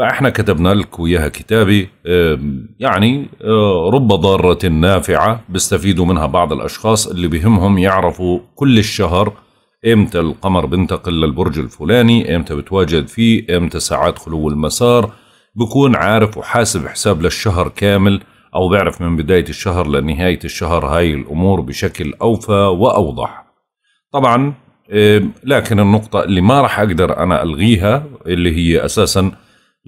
فاحنا كتبنا لك وياها كتابي يعني آه، رب ضارة نافعة بيستفيدوا منها بعض الأشخاص اللي بهمهم يعرفوا كل الشهر امتى القمر بنتقل للبرج الفلاني امتى بتواجد فيه امتى ساعات خلو المسار بكون عارف وحاسب حساب للشهر كامل أو بعرف من بداية الشهر لنهاية الشهر هاي الأمور بشكل أوفى وأوضح طبعا لكن النقطة اللي ما راح أقدر أنا ألغيها اللي هي أساساً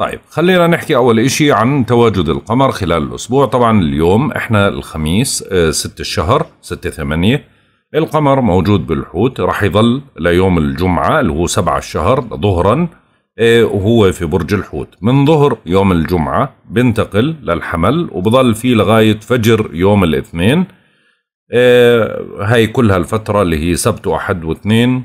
طيب خلينا نحكي اول اشي عن تواجد القمر خلال الاسبوع طبعا اليوم احنا الخميس 6 آه، الشهر 6 8 القمر موجود بالحوت راح يظل ليوم الجمعة اللي هو 7 الشهر ظهرا آه، وهو في برج الحوت من ظهر يوم الجمعة بنتقل للحمل وبظل فيه لغاية فجر يوم الاثنين آه، هاي كلها الفترة اللي هي سبت وأحد واثنين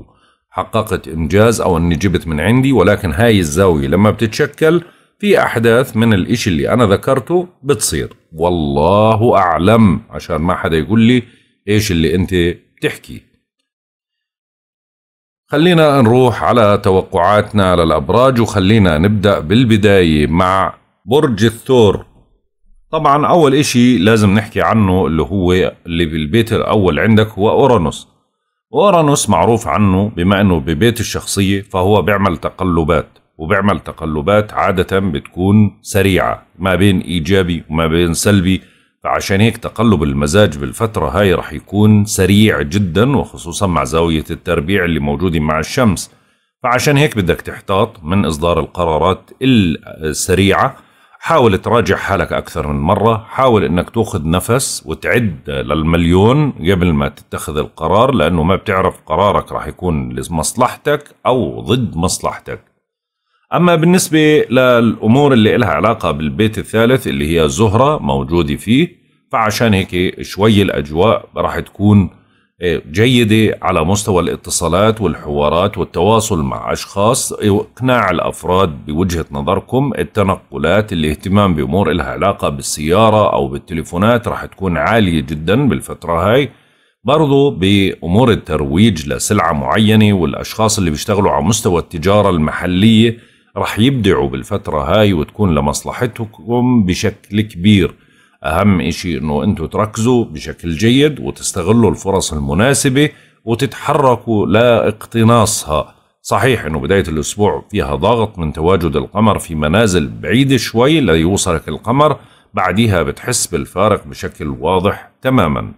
حققت إنجاز أو أني جبت من عندي ولكن هاي الزاوية لما بتتشكل في أحداث من الإشي اللي أنا ذكرته بتصير والله أعلم عشان ما حدا يقول لي إيش اللي أنت بتحكي خلينا نروح على توقعاتنا للأبراج وخلينا نبدأ بالبداية مع برج الثور طبعا أول إشي لازم نحكي عنه اللي هو اللي بالبيت الأول عندك هو أورانوس وأورانوس معروف عنه بما أنه ببيت الشخصية فهو بيعمل تقلبات وبيعمل تقلبات عادة بتكون سريعة ما بين إيجابي وما بين سلبي فعشان هيك تقلب المزاج بالفترة هاي رح يكون سريع جدا وخصوصا مع زاوية التربيع اللي موجودة مع الشمس فعشان هيك بدك تحتاط من إصدار القرارات السريعة حاول تراجع حالك أكثر من مرة حاول أنك تأخذ نفس وتعد للمليون قبل ما تتخذ القرار لأنه ما بتعرف قرارك راح يكون لمصلحتك أو ضد مصلحتك أما بالنسبة للأمور اللي إلها علاقة بالبيت الثالث اللي هي زهرة موجودة فيه فعشان هيك شوي الأجواء راح تكون جيدة على مستوى الاتصالات والحوارات والتواصل مع أشخاص إقناع الأفراد بوجهة نظركم التنقلات الاهتمام بأمور إلها علاقة بالسيارة أو بالتليفونات راح تكون عالية جدا بالفترة هاي برضو بأمور الترويج لسلعة معينة والأشخاص اللي بيشتغلوا على مستوى التجارة المحلية راح يبدعوا بالفترة هاي وتكون لمصلحتكم بشكل كبير اهم شيء انه انتم تركزوا بشكل جيد وتستغلوا الفرص المناسبه وتتحركوا لاقتناصها صحيح انه بدايه الاسبوع فيها ضغط من تواجد القمر في منازل بعيده شوي ليوصلك القمر بعديها بتحس بالفارق بشكل واضح تماما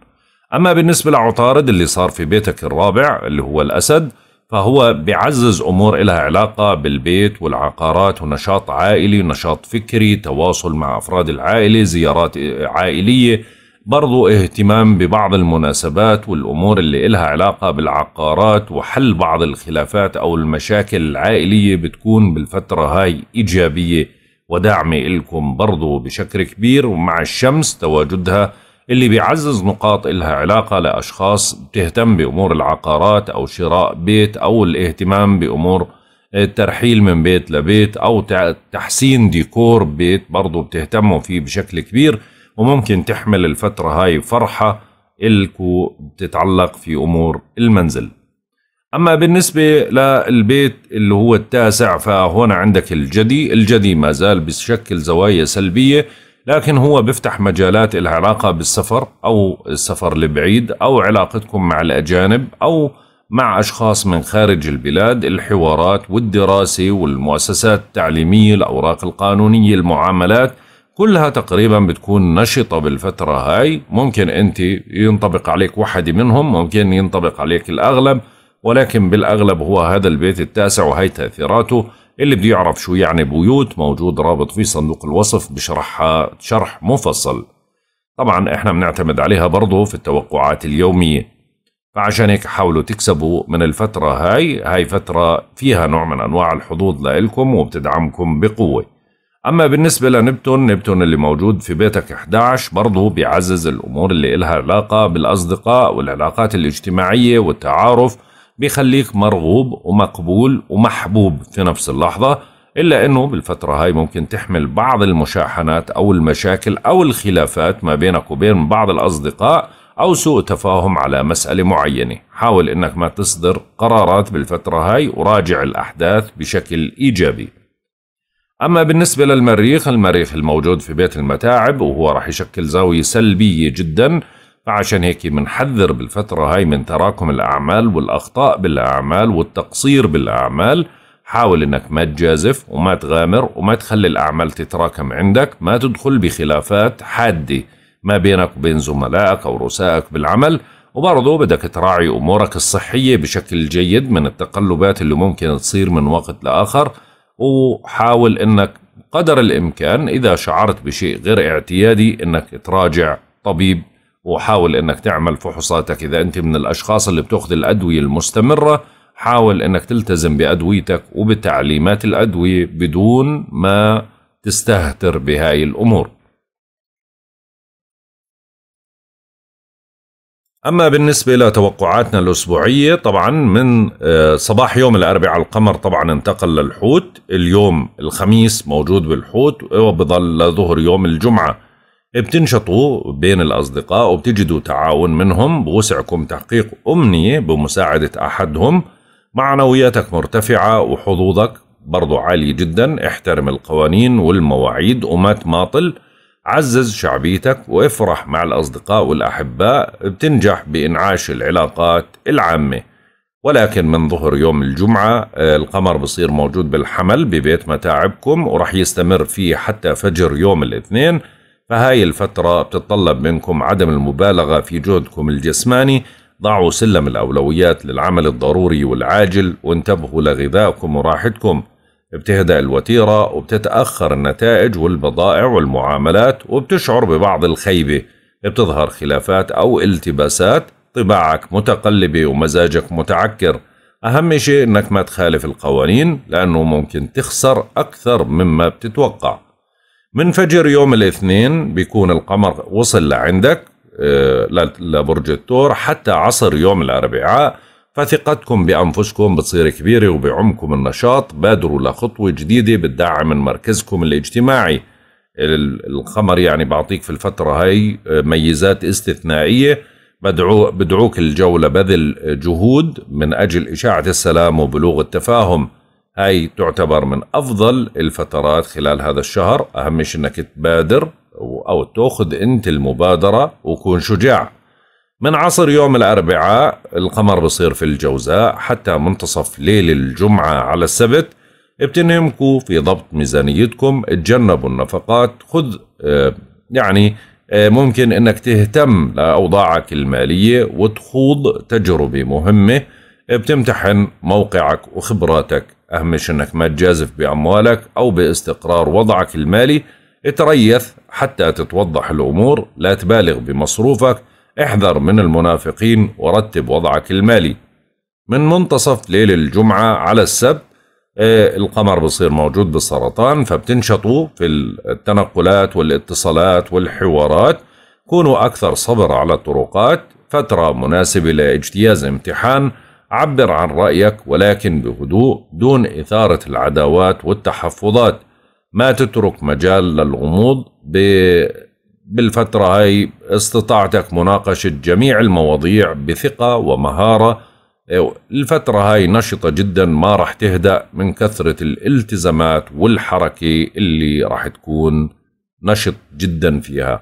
اما بالنسبه لعطارد اللي صار في بيتك الرابع اللي هو الاسد فهو بيعزز أمور إلها علاقة بالبيت والعقارات ونشاط عائلي ونشاط فكري تواصل مع أفراد العائلة زيارات عائلية برضو اهتمام ببعض المناسبات والأمور اللي إلها علاقة بالعقارات وحل بعض الخلافات أو المشاكل العائلية بتكون بالفترة هاي إيجابية ودعمي إلكم برضو بشكل كبير ومع الشمس تواجدها اللي بيعزز نقاط إلها علاقة لأشخاص بتهتم بأمور العقارات أو شراء بيت أو الاهتمام بأمور الترحيل من بيت لبيت أو تحسين ديكور بيت برضو بتهتموا فيه بشكل كبير وممكن تحمل الفترة هاي فرحة إلكو بتتعلق في أمور المنزل أما بالنسبة للبيت اللي هو التاسع فهنا عندك الجدي الجدي ما زال بشكل زوايا سلبية لكن هو بيفتح مجالات لها علاقه بالسفر او السفر لبعيد او علاقتكم مع الاجانب او مع اشخاص من خارج البلاد الحوارات والدراسه والمؤسسات التعليميه الاوراق القانونيه المعاملات كلها تقريبا بتكون نشطة بالفترة هاي ممكن أنت ينطبق عليك واحد منهم ممكن ينطبق عليك الأغلب ولكن بالأغلب هو هذا البيت التاسع وهي تأثيراته اللي بده يعرف شو يعني بيوت موجود رابط في صندوق الوصف بشرحها شرح مفصل طبعا احنا بنعتمد عليها برضه في التوقعات اليومية فعشان هيك حاولوا تكسبوا من الفترة هاي هاي فترة فيها نوع من أنواع الحظوظ لإلكم وبتدعمكم بقوة أما بالنسبة لنبتون نبتون اللي موجود في بيتك 11 برضه بيعزز الأمور اللي إلها علاقة بالأصدقاء والعلاقات الاجتماعية والتعارف بيخليك مرغوب ومقبول ومحبوب في نفس اللحظة إلا أنه بالفترة هاي ممكن تحمل بعض المشاحنات أو المشاكل أو الخلافات ما بينك وبين بعض الأصدقاء أو سوء تفاهم على مسألة معينة حاول أنك ما تصدر قرارات بالفترة هاي وراجع الأحداث بشكل إيجابي أما بالنسبة للمريخ المريخ الموجود في بيت المتاعب وهو راح يشكل زاوية سلبية جداً فعشان هيك بنحذر بالفترة هاي من تراكم الأعمال والأخطاء بالأعمال والتقصير بالأعمال حاول انك ما تجازف وما تغامر وما تخلي الاعمال تتراكم عندك ما تدخل بخلافات حاده ما بينك وبين زملائك او رؤسائك بالعمل وبرضه بدك تراعي امورك الصحيه بشكل جيد من التقلبات اللي ممكن تصير من وقت لاخر وحاول انك قدر الامكان اذا شعرت بشيء غير اعتيادي انك تراجع طبيب وحاول انك تعمل فحوصاتك اذا انت من الاشخاص اللي بتاخذ الادويه المستمره حاول انك تلتزم بادويتك وبتعليمات الادويه بدون ما تستهتر بهاي الامور أما بالنسبة لتوقعاتنا الأسبوعية طبعا من آه، صباح يوم الأربعاء القمر طبعا انتقل للحوت اليوم الخميس موجود بالحوت وبظل لظهر يوم الجمعة بتنشطوا بين الأصدقاء وبتجدوا تعاون منهم بوسعكم تحقيق أمنية بمساعدة أحدهم معنوياتك مرتفعة وحظوظك برضو عالية جدا احترم القوانين والمواعيد وما تماطل عزز شعبيتك وافرح مع الأصدقاء والأحباء بتنجح بإنعاش العلاقات العامة ولكن من ظهر يوم الجمعة آه، القمر بصير موجود بالحمل ببيت متاعبكم ورح يستمر فيه حتى فجر يوم الاثنين فهاي الفترة بتتطلب منكم عدم المبالغة في جهدكم الجسماني ضعوا سلم الأولويات للعمل الضروري والعاجل وانتبهوا لغذائكم وراحتكم بتهدأ الوتيرة وبتتأخر النتائج والبضائع والمعاملات وبتشعر ببعض الخيبة بتظهر خلافات أو التباسات طباعك متقلبة ومزاجك متعكر أهم شيء أنك ما تخالف القوانين لأنه ممكن تخسر أكثر مما بتتوقع من فجر يوم الاثنين بيكون القمر وصل لعندك آه، لبرج الثور حتى عصر يوم الاربعاء فثقتكم بانفسكم بتصير كبيره وبعمكم النشاط بادروا لخطوه جديده بتدعم من مركزكم الاجتماعي القمر يعني بعطيك في الفتره هاي آه، ميزات استثنائيه بدعو بدعوك الجوله بذل جهود من اجل اشاعه السلام وبلوغ التفاهم هاي تعتبر من أفضل الفترات خلال هذا الشهر أهم شيء أنك تبادر أو تأخذ أنت المبادرة وكون شجاع من عصر يوم الأربعاء القمر بصير في الجوزاء حتى منتصف ليل الجمعة على السبت بتنهمكوا في ضبط ميزانيتكم تجنبوا النفقات خذ آه، يعني آه، ممكن انك تهتم لاوضاعك الماليه وتخوض تجربه مهمه بتمتحن موقعك وخبراتك أهم شيء أنك ما تجازف بأموالك أو باستقرار وضعك المالي اتريث حتى تتوضح الأمور لا تبالغ بمصروفك احذر من المنافقين ورتب وضعك المالي من منتصف ليل الجمعة على السبت آه، القمر بصير موجود بالسرطان فبتنشطوا في التنقلات والاتصالات والحوارات كونوا أكثر صبر على الطرقات فترة مناسبة لاجتياز امتحان عبر عن رأيك ولكن بهدوء دون إثارة العداوات والتحفظات ما تترك مجال للغموض بالفترة هاي استطعتك مناقشة جميع المواضيع بثقة ومهارة الفترة هاي نشطة جدا ما رح تهدأ من كثرة الالتزامات والحركة اللي رح تكون نشط جدا فيها